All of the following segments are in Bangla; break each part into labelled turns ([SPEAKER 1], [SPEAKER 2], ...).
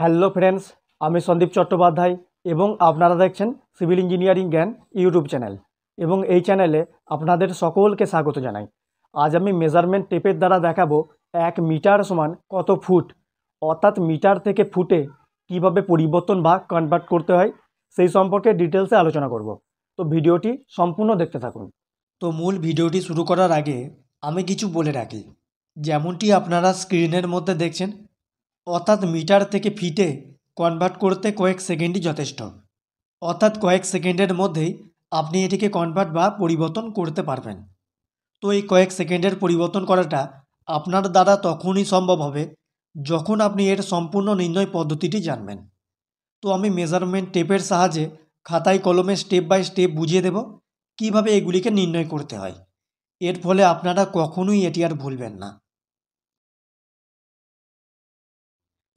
[SPEAKER 1] হ্যালো ফ্রেন্ডস আমি সন্দীপ চট্টোপাধ্যায় এবং আপনারা দেখছেন civil engineering Gyan YouTube channel এবং এই চ্যানেলে আপনাদের সকলকে স্বাগত জানাই আজ আমি মেজারমেন্ট টেপের দ্বারা দেখাবো এক মিটার সমান কত ফুট অর্থাৎ মিটার থেকে ফুটে কিভাবে পরিবর্তন বা কনভার্ট করতে হয় সেই সম্পর্কে ডিটেলসে আলোচনা করব তো ভিডিওটি সম্পূর্ণ দেখতে থাকুন তো মূল ভিডিওটি শুরু করার আগে আমি কিছু বলে রাখি যেমনটি আপনারা স্ক্রিনের মধ্যে দেখছেন অর্থাৎ মিটার থেকে ফিটে কনভার্ট করতে কয়েক সেকেন্ডই যথেষ্ট অর্থাৎ কয়েক সেকেন্ডের মধ্যেই আপনি এটিকে কনভার্ট বা পরিবর্তন করতে পারবেন তো এই কয়েক সেকেন্ডের পরিবর্তন করাটা আপনার দ্বারা তখনই সম্ভব হবে যখন আপনি এর সম্পূর্ণ নির্ণয় পদ্ধতিটি জানবেন তো আমি মেজারমেন্ট টেপের সাহায্যে খাতায় কলমে স্টেপ বাই স্টেপ বুঝিয়ে দেব কিভাবে এগুলিকে নির্ণয় করতে হয় এর ফলে আপনারা কখনোই এটি আর ভুলবেন না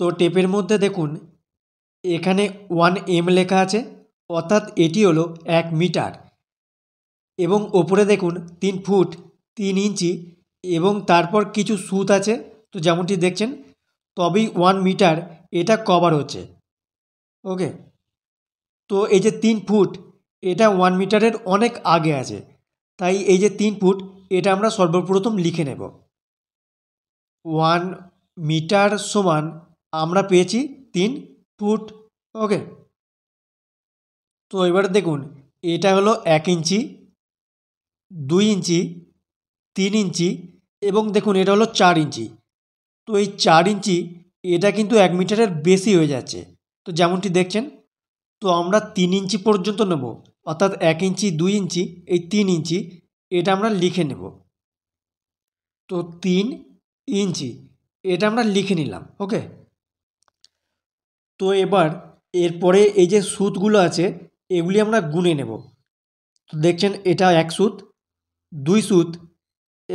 [SPEAKER 1] তো টেপের মধ্যে দেখুন এখানে ওয়ান এম লেখা আছে অর্থাৎ এটি হলো এক মিটার এবং ওপরে দেখুন তিন ফুট তিন ইঞ্চি এবং তারপর কিছু সুত আছে তো যেমনটি দেখছেন তবেই ওয়ান মিটার এটা কভার হচ্ছে ওকে তো এই যে তিন ফুট এটা ওয়ান মিটারের অনেক আগে আছে তাই এই যে তিন ফুট এটা আমরা সর্বপ্রথম লিখে নেব ওয়ান মিটার সমান আমরা পেয়েছি তিন ফুট ওকে তো এবারে দেখুন এটা হলো এক ইঞ্চি দুই ইঞ্চি তিন ইঞ্চি এবং দেখুন এটা হলো চার ইঞ্চি তো এই চার ইঞ্চি এটা কিন্তু এক মিটারের বেশি হয়ে যাচ্ছে তো যেমনটি দেখছেন তো আমরা তিন ইঞ্চি পর্যন্ত নেব অর্থাৎ এক ইঞ্চি দুই ইঞ্চি এই তিন ইঞ্চি এটা আমরা লিখে নেব তো তিন ইঞ্চি এটা আমরা লিখে নিলাম ওকে তো এবার এরপরে এই যে সুতগুলো আছে এগুলি আমরা গুনে নেব তো দেখছেন এটা এক সুত দুই সুত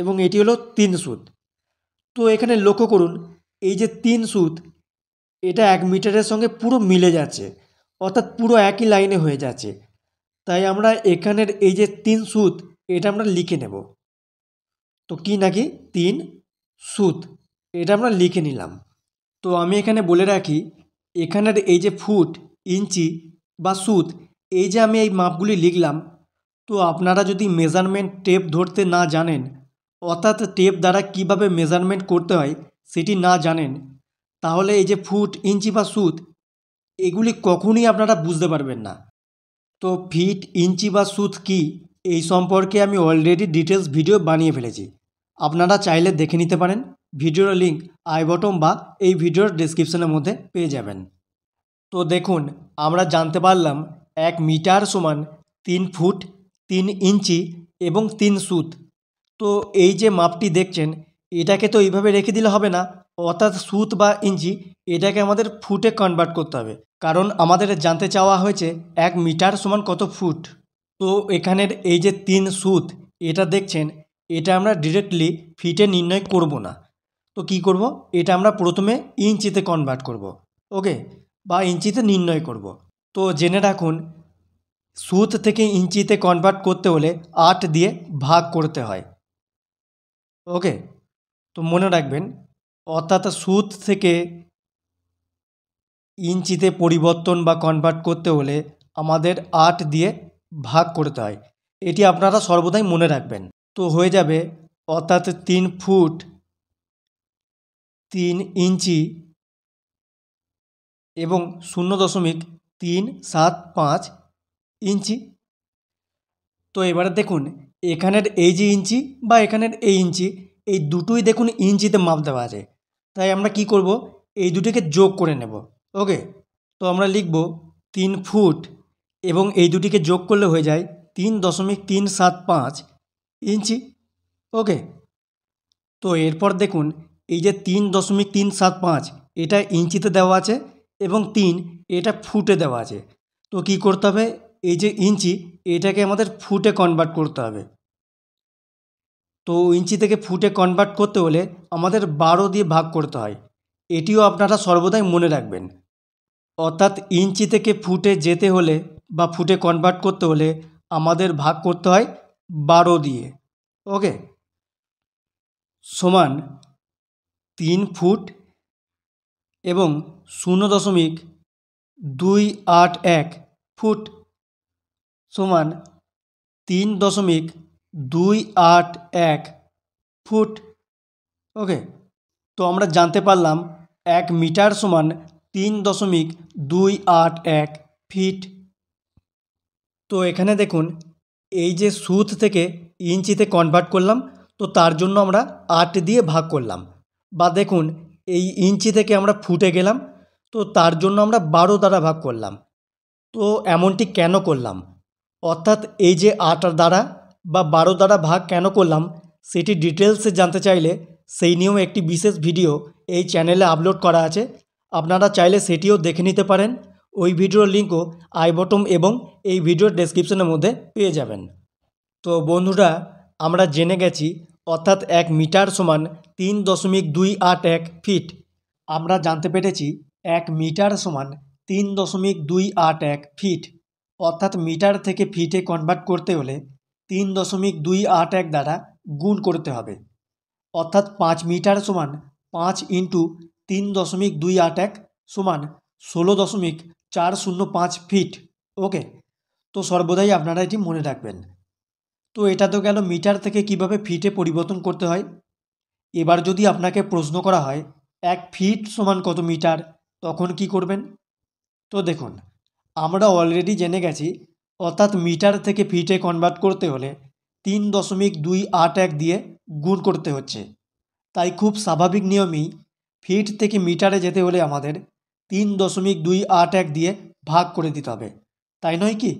[SPEAKER 1] এবং এটি হলো তিন সুত তো এখানে লক্ষ্য করুন এই যে তিন সুত এটা এক মিটারের সঙ্গে পুরো মিলে যাচ্ছে অর্থাৎ পুরো একই লাইনে হয়ে যাচ্ছে তাই আমরা এখানের এই যে তিন সুত এটা আমরা লিখে নেব তো কি নাকি তিন সুত এটা আমরা লিখে নিলাম তো আমি এখানে বলে রাখি এখানের এই যে ফুট ইঞ্চি বা সুত এই যে আমি এই মাপগুলি লিখলাম তো আপনারা যদি মেজারমেন্ট টেপ ধরতে না জানেন অর্থাৎ টেপ দ্বারা কিভাবে মেজারমেন্ট করতে হয় সেটি না জানেন তাহলে এই যে ফুট ইঞ্চি বা সুত এগুলি কখনই আপনারা বুঝতে পারবেন না তো ফিট ইঞ্চি বা সুত কি এই সম্পর্কে আমি অলরেডি ডিটেলস ভিডিও বানিয়ে ফেলেছি আপনারা চাইলে দেখে নিতে পারেন ভিডিওর লিঙ্ক আই বটম বা এই ভিডিওর ডিসক্রিপশনের মধ্যে পেয়ে যাবেন তো দেখুন আমরা জানতে পারলাম এক মিটার সমান তিন ফুট তিন ইঞ্চি এবং তিন সুত তো এই যে মাপটি দেখছেন এটাকে তো এইভাবে রেখে দিলে হবে না অর্থাৎ সুত বা ইঞ্চি এটাকে আমাদের ফুটে কনভার্ট করতে হবে কারণ আমাদের জানতে চাওয়া হয়েছে এক মিটার সমান কত ফুট তো এখানের এই যে তিন সুত এটা দেখছেন এটা আমরা ডিরেক্টলি ফিটে নির্ণয় করব না তো কি করব এটা আমরা প্রথমে ইঞ্চিতে কনভার্ট করব। ওকে বা ইঞ্চিতে নির্ণয় করব। তো জেনে রাখুন সুত থেকে ইঞ্চিতে কনভার্ট করতে হলে আট দিয়ে ভাগ করতে হয় ওকে তো মনে রাখবেন অর্থাৎ সুদ থেকে ইঞ্চিতে পরিবর্তন বা কনভার্ট করতে হলে আমাদের আট দিয়ে ভাগ করতে হয় এটি আপনারা সর্বদাই মনে রাখবেন তো হয়ে যাবে অর্থাৎ তিন ফুট তিন ইঞ্চি এবং শূন্য দশমিক তিন সাত পাঁচ ইঞ্চি তো এবারে দেখুন এখানের এই যে ইঞ্চি বা এখানের এই ইঞ্চি এই দুটোই দেখুন ইঞ্চিতে মাপ দেওয়া আছে তাই আমরা কি করব এই দুটিকে যোগ করে নেব ওকে তো আমরা লিখব তিন ফুট এবং এই দুটিকে যোগ করলে হয়ে যায় তিন দশমিক তিন সাত পাঁচ ইঞ্চি ওকে তো এরপর দেখুন এই যে তিন দশমিক তিন সাত পাঁচ এটা ইঞ্চিতে দেওয়া আছে এবং তিন এটা ফুটে দেওয়া আছে তো কি করতে হবে এই যে ইঞ্চি এটাকে আমাদের ফুটে কনভার্ট করতে হবে তো ইঞ্চি থেকে ফুটে কনভার্ট করতে হলে আমাদের বারো দিয়ে ভাগ করতে হয় এটিও আপনারা সর্বদাই মনে রাখবেন অর্থাৎ ইঞ্চি থেকে ফুটে যেতে হলে বা ফুটে কনভার্ট করতে হলে আমাদের ভাগ করতে হয় বারো দিয়ে ওকে সমান তিন ফুট এবং শূন্য দশমিক দুই আট এক ফুট সমান তিন দশমিক দুই আট এক ফুট ওকে তো আমরা জানতে পারলাম এক মিটার সমান তিন দশমিক দুই আট এক ফিট তো এখানে দেখুন এই যে সুত থেকে ইঞ্চিতে কনভার্ট করলাম তো তার জন্য আমরা আট দিয়ে ভাগ করলাম বা দেখুন এই ইঞ্চি থেকে আমরা ফুটে গেলাম তো তার জন্য আমরা বারো দ্বারা ভাগ করলাম তো এমনটি কেন করলাম অর্থাৎ এই যে আট দ্বারা বা বারো দ্বারা ভাগ কেন করলাম সেটি ডিটেলসে জানতে চাইলে সেই নিয়েও একটি বিশেষ ভিডিও এই চ্যানেলে আপলোড করা আছে আপনারা চাইলে সেটিও দেখে নিতে পারেন ওই ভিডিওর লিঙ্কও আই বটম এবং এই ভিডিওর ডেসক্রিপশনের মধ্যে পেয়ে যাবেন তো বন্ধুরা আমরা জেনে গেছি অর্থাৎ এক মিটার সমান তিন দশমিক দুই আট এক ফিট আমরা জানতে পেরেছি এক মিটার সমান তিন দশমিক দুই আট এক ফিট অর্থাৎ মিটার থেকে ফিটে কনভার্ট করতে হলে তিন দশমিক দুই আট এক দ্বারা গুণ করতে হবে অর্থাৎ পাঁচ মিটার সমান পাঁচ ইন্টু তিন দশমিক দুই আট এক সমান ষোলো দশমিক চার শূন্য পাঁচ ফিট ওকে তো সর্বদাই আপনারা এটি মনে রাখবেন তো এটা তো গেল মিটার থেকে কিভাবে ফিটে পরিবর্তন করতে হয় এবার যদি আপনাকে প্রশ্ন করা হয় এক ফিট সমান কত মিটার তখন কি করবেন তো দেখুন আমরা অলরেডি জেনে গেছি অর্থাৎ মিটার থেকে ফিটে কনভার্ট করতে হলে তিন দশমিক দুই আট এক দিয়ে গুণ করতে হচ্ছে তাই খুব স্বাভাবিক নিয়মেই ফিট থেকে মিটারে যেতে হলে আমাদের তিন দশমিক দুই আট এক দিয়ে ভাগ করে দিতে হবে তাই নয় কি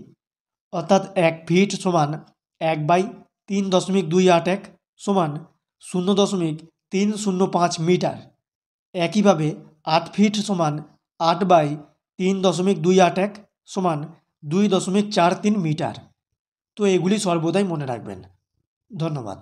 [SPEAKER 1] অর্থাৎ এক ফিট সমান এক বাই তিন দশমিক দুই আট এক সমান শূন্য দশমিক তিন শূন্য পাঁচ মিটার একইভাবে আট ফিট সমান আট বাই তিন দশমিক দুই আট এক সমান দুই দশমিক চার তিন মিটার তো এগুলি সর্বদাই মনে রাখবেন ধন্যবাদ